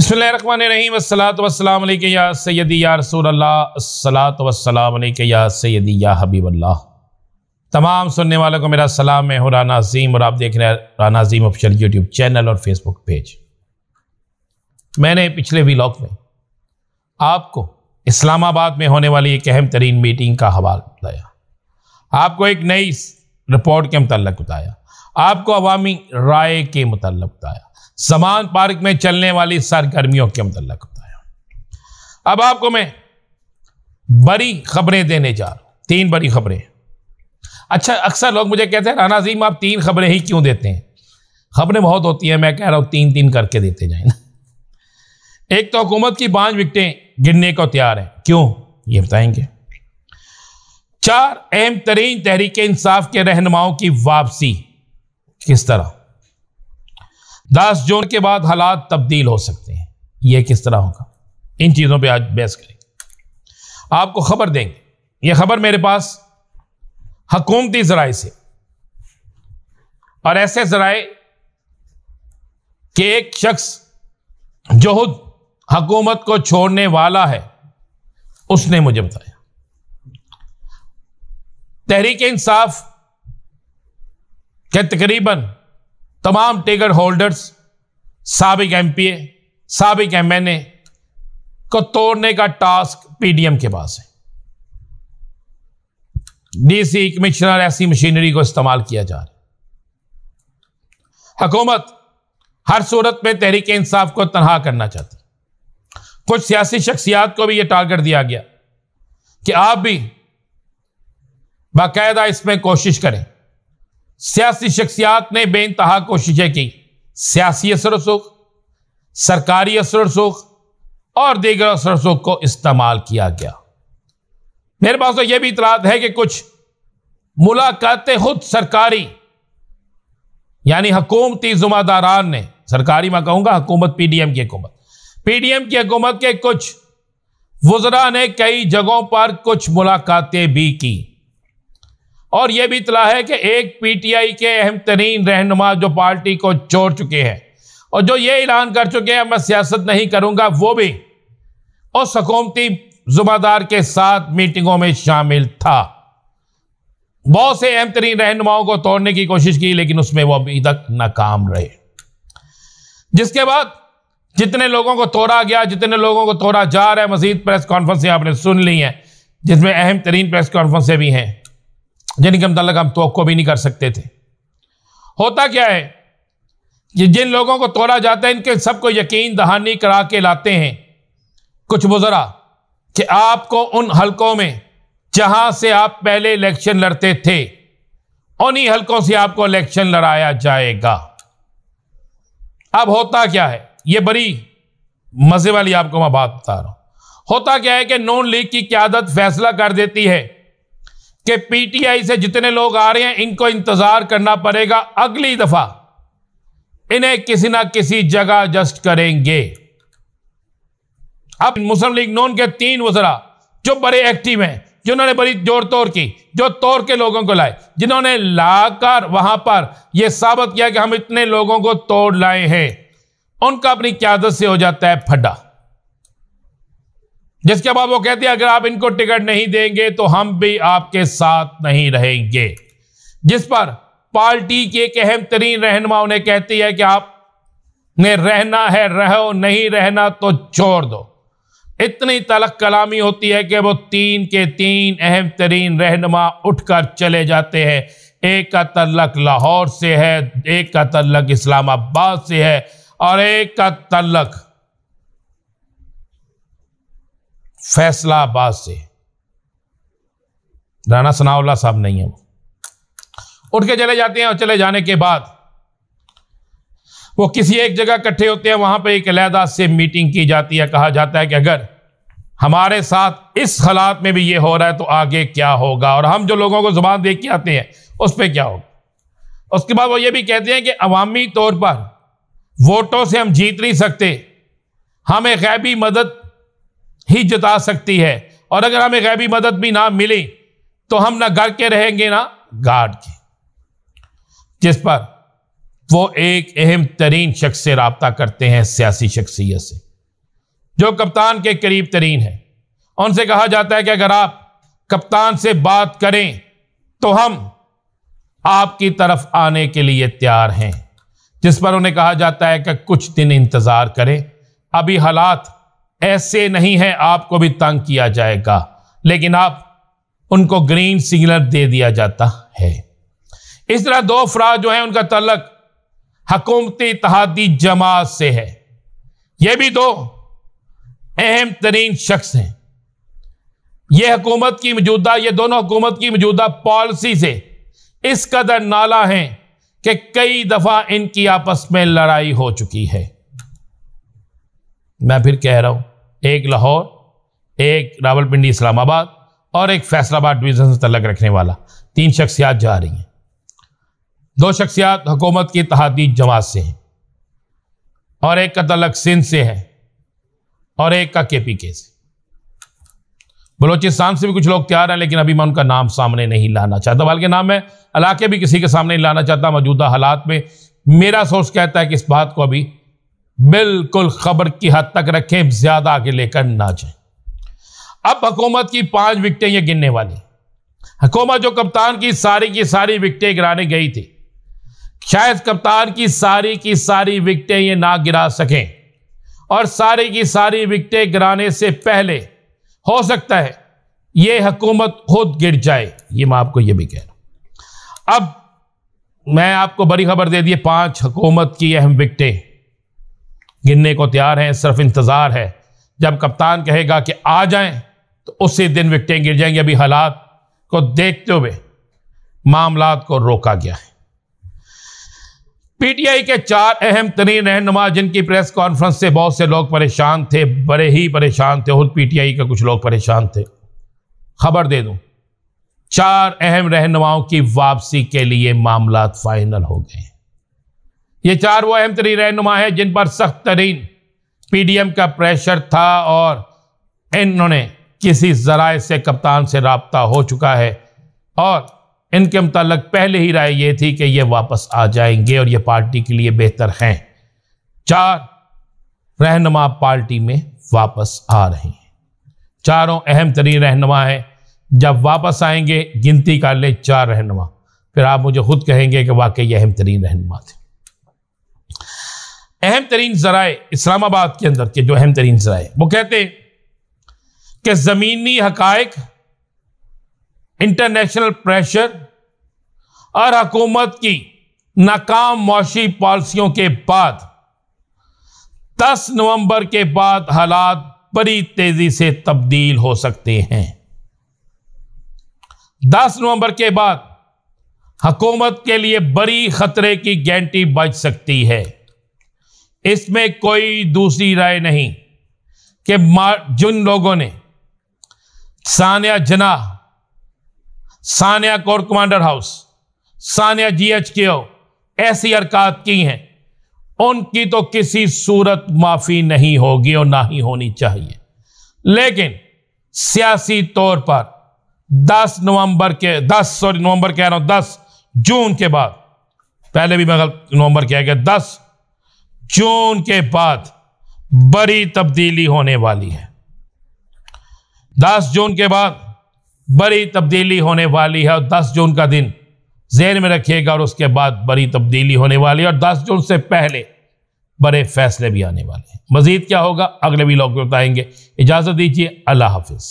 बसलाम या सैदी या रसूल सलात वसलाम या सैदी या हबीब तमाम सुनने वालों को मेरा सलाम मैं हूँ राना अजीम और आप देख रहे हैं Rana Azeem official YouTube channel और फेसबुक पेज मैंने पिछले व्लॉग में आपको इस्लामाबाद में होने वाली एक अहम तरीन मीटिंग का हवाला बताया आपको एक नई रिपोर्ट के मतलब बताया आपको अवामी राय के मतलब बताया समान पार्क में चलने वाली सरगर्मियों के मतलब बताया अब आपको मैं बड़ी खबरें देने जा रहा हूं तीन बड़ी खबरें अच्छा अक्सर लोग मुझे कहते हैं राना जीम आप तीन खबरें ही क्यों देते हैं खबरें बहुत होती हैं मैं कह रहा हूं तीन तीन करके देते जाए ना एक तो हुकूमत की पांच विकटें गिरने को तैयार है क्यों ये बताएंगे चार अहम तरीन तहरीक इंसाफ के रहनुमाओं की वापसी किस तरह दस जून के बाद हालात तब्दील हो सकते हैं यह किस तरह होगा इन चीज़ों पे आज बहस करेंगे आपको खबर देंगे यह खबर मेरे पास हकूमती जराए से और ऐसे जराए कि एक शख्स जो खुद हकूमत को छोड़ने वाला है उसने मुझे बताया तहरीक इंसाफ कि तकरीबन तमाम टिकट होल्डर्स सबक एम पी ए सबक एम एन ए को तोड़ने का टास्क पी डी एम के पास है डी सी कमिश्नर ऐसी मशीनरी को इस्तेमाल किया जा रहा है हकूमत हर सूरत में तहरीक इंसाफ को तनहा करना चाहती कुछ सियासी शख्सियात को भी यह टारगेट दिया गया कि आप भी बाकायदा इसमें कोशिश करें सियासी शख्सियात ने बेानतहा कोशिशें की सियासी असर सुख सरकारी असर सुख और दीगर असर सुख को इस्तेमाल किया गया मेरे पास तो यह भी इतलात है कि कुछ मुलाकातें खुद सरकारी यानी हकूमती जुम्मेदारान ने सरकारी मैं कहूंगा हुकूमत पी डी एम की हकूमत पी डी एम की हकूमत के कुछ वजरा ने कई जगहों पर कुछ मुलाकातें भी की और यह भी इतला है कि एक पीटीआई के अहम तरीन रहनुमा जो पार्टी को छोड़ चुके हैं और जो ये ऐलान कर चुके हैं मैं सियासत नहीं करूंगा वो भी उस हकूमती जुम्मेदार के साथ मीटिंगों में शामिल था बहुत से अहम तरीन रहनुमाओं को तोड़ने की कोशिश की लेकिन उसमें वो अभी तक नाकाम रहे जिसके बाद जितने लोगों को तोड़ा गया जितने लोगों को तोड़ा जा रहा है मजीद प्रेस कॉन्फ्रेंसें आपने सुन ली हैं जिसमें अहम तरीन प्रेस कॉन्फ्रेंसें भी हैं जिनके मतलब हम तो भी नहीं कर सकते थे होता क्या है ये जिन लोगों को तोड़ा जाता है इनके सबको यकीन दहानी करा के लाते हैं कुछ बुजरा कि आपको उन हलकों में जहां से आप पहले इलेक्शन लड़ते थे उन्हीं हलकों से आपको इलेक्शन लड़ाया जाएगा अब होता क्या है ये बड़ी मजे वाली आपको मैं बात बता रहा हूं होता क्या है कि नॉन लीग की क्यादत फैसला कर देती है कि पीटीआई से जितने लोग आ रहे हैं इनको इंतजार करना पड़ेगा अगली दफा इन्हें किसी ना किसी जगह एडजस्ट करेंगे अब मुस्लिम लीग नोन के तीन वजरा जो बड़े एक्टिव हैं जिन्होंने बड़ी जोर तोड़ की जो तोड़ के लोगों को लाए जिन्होंने लाकर वहां पर यह साबित किया कि हम इतने लोगों को तोड़ लाए हैं उनका अपनी क्यादत से हो जाता है फड्डा जिसके बाद वो कहते हैं अगर आप इनको टिकट नहीं देंगे तो हम भी आपके साथ नहीं रहेंगे जिस पर पार्टी के एक अहम तरीन रहनमा उन्हें कहती है कि आप ने रहना है रहो नहीं रहना तो छोड़ दो इतनी तलक कलामी होती है कि वो तीन के तीन अहम तरीन रहनमा उठकर चले जाते हैं एक का तल्लक लाहौर से है एक का तल्लक इस्लामाबाद से है और एक का तल्लक फैसलाबाद से राना सनाउल्ला साहब नहीं है वो उठ के चले जाते हैं और चले जाने के बाद वो किसी एक जगह इकट्ठे होते हैं वहां पर एक अलहदा से मीटिंग की जाती है कहा जाता है कि अगर हमारे साथ इस हालात में भी ये हो रहा है तो आगे क्या होगा और हम जो लोगों को जुबान देख के आते हैं उस पर क्या होगा उसके बाद वो ये भी कहते हैं कि अवामी तौर पर वोटों से हम जीत नहीं सकते हमें गैबी मदद ही जता सकती है और अगर हमें गैबी मदद भी ना मिली तो हम ना घर के रहेंगे ना गार्ड के जिस पर वो एक अहम तरीन शख्स से रबता करते हैं सियासी शख्सियत से जो कप्तान के करीब तरीन है उनसे कहा जाता है कि अगर आप कप्तान से बात करें तो हम आपकी तरफ आने के लिए तैयार हैं जिस पर उन्हें कहा जाता है कि कुछ दिन इंतज़ार करें अभी हालात ऐसे नहीं है आपको भी तंग किया जाएगा लेकिन आप उनको ग्रीन सिग्नल दे दिया जाता है इस तरह दो अफराज जो है उनका तलक हकूमती तहादी जमात से है ये भी दो अहम तरीन शख्स हैं ये हुकूमत की मौजूदा ये दोनों हुकूमत की मौजूदा पॉलिसी से इस कदर नाला हैं कि कई दफ़ा इनकी आपस में लड़ाई हो चुकी है मैं फिर कह रहा हूं एक लाहौर एक रावलपिंडी इस्लामाबाद और एक फैसलाबाद डिवीज़न से तलक रखने वाला तीन शख्सियात जा रही हैं दो शख्सियात हुकूमत की तहादी जमात से हैं और एक का तलक सिंध से है और एक का के पी के से बलोचिस्तान से भी कुछ लोग तैयार हैं लेकिन अभी मैं उनका नाम सामने नहीं लाना चाहता के नाम में इलाके भी किसी के सामने नहीं लाना चाहता मौजूदा हालात में मेरा सोर्स कहता है कि इस बात को अभी बिल्कुल खबर की हद तक रखें ज्यादा आगे लेकर ना जाए अब हुकूमत की पांच विकटें यह गिनने वाली हुकूमत जो कप्तान की सारी की सारी विकटें गिराने गई थी शायद कप्तान की सारी की सारी विकटें ये ना गिरा सकें और सारी की सारी विकटें गिराने से पहले हो सकता है ये हकूमत खुद गिर जाए ये मैं आपको ये भी कह रहा हूं अब मैं आपको बड़ी खबर दे दी पांच हुकूमत की अहम विकटें गिनने को तैयार हैं सिर्फ इंतज़ार है जब कप्तान कहेगा कि आ जाएं तो उसी दिन विकटें गिर जाएंगी अभी हालात को देखते हुए मामला को रोका गया है पीटीआई के चार अहम तरीन रहनुमा जिनकी प्रेस कॉन्फ्रेंस से बहुत से लोग परेशान थे बड़े ही परेशान थे खुद पीटीआई के कुछ लोग परेशान थे खबर दे दूं चार अहम रहनुमाओं की वापसी के लिए मामला फाइनल हो गए ये चार वो अहम तरीन रहनुमा हैं जिन पर सख्त तरीन एम का प्रेशर था और इन्होंने किसी ज़राए से कप्तान से रबता हो चुका है और इनके मतलब पहले ही राय ये थी कि ये वापस आ जाएंगे और ये पार्टी के लिए बेहतर हैं चार रहनुमा पार्टी में वापस आ रहे हैं चारों अहम तरीन रहनुमा हैं जब वापस आएंगे गिनती कर ले चार रहनुमा फिर आप मुझे खुद कहेंगे कि वाकई अहम तरीन रहनुमा थे अहम तरीन जराए इस्लामाबाद के अंदर के जो अहम तरीन जराए वो कहते हैं कि ज़मीनी हक इंटरनेशनल प्रेशर और हकूमत की नाकाम मुशी पॉलिसियों के बाद 10 नवंबर के बाद हालात बड़ी तेज़ी से तब्दील हो सकते हैं 10 नवंबर के बाद हकूमत के लिए बड़ी ख़तरे की गारंटी बच सकती है इसमें कोई दूसरी राय नहीं कि जिन लोगों ने सानिया जना Sania corps commander house Sania G H के ओ ऐसी हरकत की हैं उनकी तो किसी सूरत माफ़ी नहीं होगी और ना ही होनी चाहिए लेकिन सियासी तौर पर 10 नवंबर के 10 सॉरी नवंबर कह रहा हूं 10 जून के बाद पहले भी मैं नवंबर कह गया जून के बाद बड़ी तब्दीली होने वाली है दस जून के बाद बड़ी तब्दीली होने वाली है और दस जून का दिन जहन में रखिएगा और उसके बाद बड़ी तब्दीली होने वाली है और दस जून से पहले बड़े फैसले भी आने वाले हैं मजीद क्या होगा अगले भी लोग बताएंगे इजाज़त दीजिए अल्लाह हाफिज़